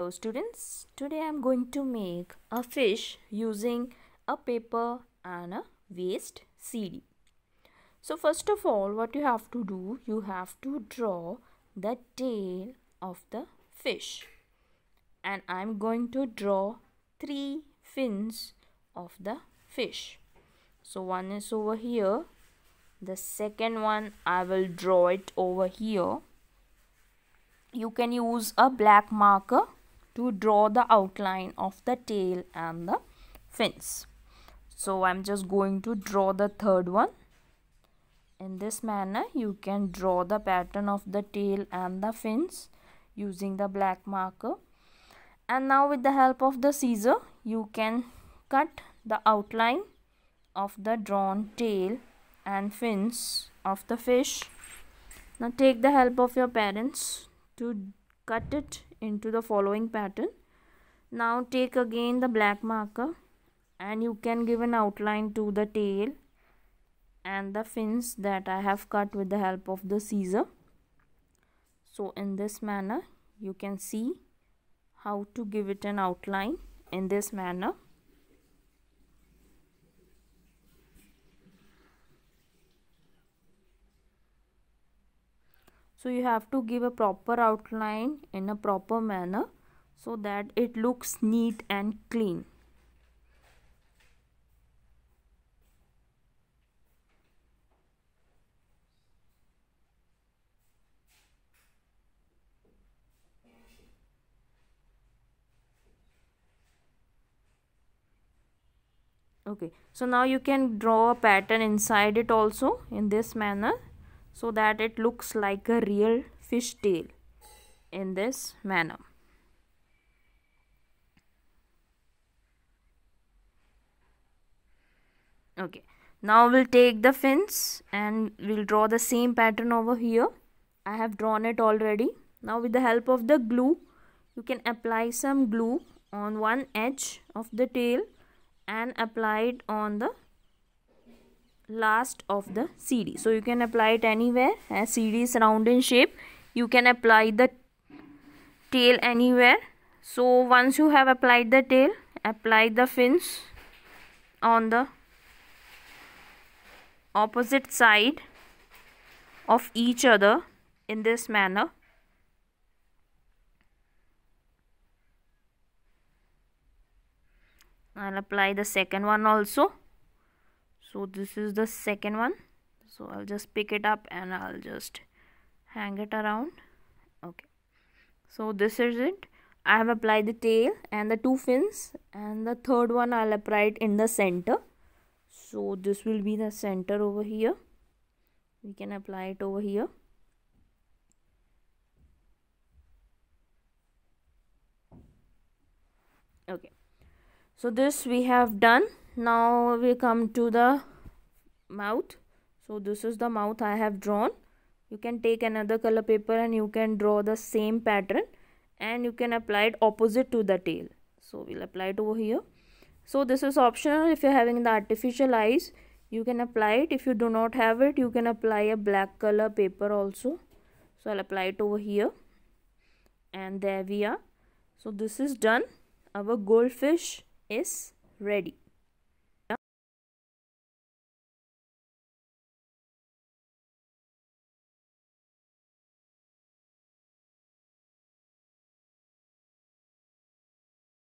So students, today I am going to make a fish using a paper and a waste CD. So first of all what you have to do, you have to draw the tail of the fish and I am going to draw three fins of the fish. So one is over here, the second one I will draw it over here. You can use a black marker to draw the outline of the tail and the fins. So I'm just going to draw the third one. In this manner you can draw the pattern of the tail and the fins using the black marker. And now with the help of the scissor you can cut the outline of the drawn tail and fins of the fish. Now take the help of your parents to cut it into the following pattern now take again the black marker and you can give an outline to the tail and the fins that I have cut with the help of the scissor so in this manner you can see how to give it an outline in this manner so you have to give a proper outline in a proper manner so that it looks neat and clean okay so now you can draw a pattern inside it also in this manner so that it looks like a real fish tail in this manner. Okay, now we'll take the fins and we'll draw the same pattern over here. I have drawn it already. Now with the help of the glue, you can apply some glue on one edge of the tail and apply it on the last of the CD. So you can apply it anywhere as CD is round in shape. You can apply the tail anywhere. So once you have applied the tail, apply the fins on the opposite side of each other in this manner. I'll apply the second one also so this is the second one so I'll just pick it up and I'll just hang it around okay so this is it I have applied the tail and the two fins and the third one I'll apply it in the center so this will be the center over here we can apply it over here okay so this we have done now we come to the mouth so this is the mouth i have drawn you can take another color paper and you can draw the same pattern and you can apply it opposite to the tail so we'll apply it over here so this is optional if you're having the artificial eyes you can apply it if you do not have it you can apply a black color paper also so i'll apply it over here and there we are so this is done our goldfish is ready